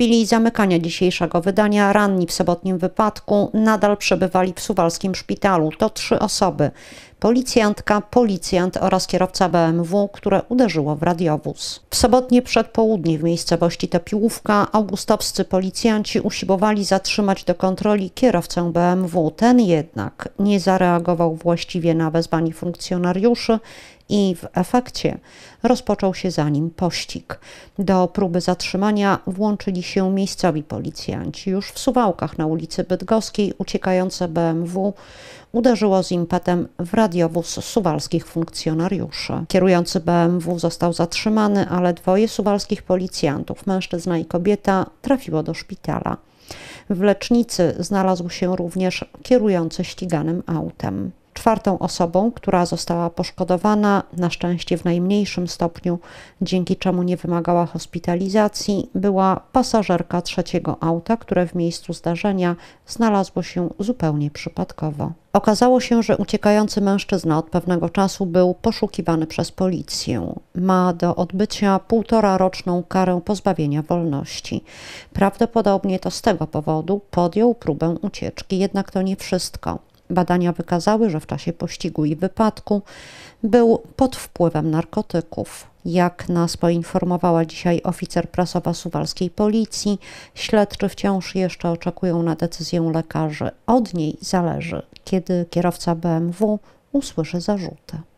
chwili zamykania dzisiejszego wydania ranni w sobotnim wypadku nadal przebywali w suwalskim szpitalu. To trzy osoby. Policjantka, policjant oraz kierowca BMW, które uderzyło w radiowóz. W sobotnie przedpołudnie w miejscowości Topiłówka augustowscy policjanci usiłowali zatrzymać do kontroli kierowcę BMW. Ten jednak nie zareagował właściwie na wezwanie funkcjonariuszy i w efekcie rozpoczął się za nim pościg. Do próby zatrzymania włączyli się miejscowi policjanci. Już w Suwałkach na ulicy Bydgoskiej uciekające BMW uderzyło z impetem w radiowóz suwalskich funkcjonariuszy. Kierujący BMW został zatrzymany, ale dwoje suwalskich policjantów, mężczyzna i kobieta, trafiło do szpitala. W lecznicy znalazł się również kierujący ściganym autem czwartą osobą, która została poszkodowana, na szczęście w najmniejszym stopniu, dzięki czemu nie wymagała hospitalizacji, była pasażerka trzeciego auta, które w miejscu zdarzenia znalazło się zupełnie przypadkowo. Okazało się, że uciekający mężczyzna od pewnego czasu był poszukiwany przez policję. Ma do odbycia półtora roczną karę pozbawienia wolności. Prawdopodobnie to z tego powodu podjął próbę ucieczki, jednak to nie wszystko. Badania wykazały, że w czasie pościgu i wypadku był pod wpływem narkotyków. Jak nas poinformowała dzisiaj oficer prasowa suwalskiej policji, śledczy wciąż jeszcze oczekują na decyzję lekarzy. Od niej zależy, kiedy kierowca BMW usłyszy zarzuty.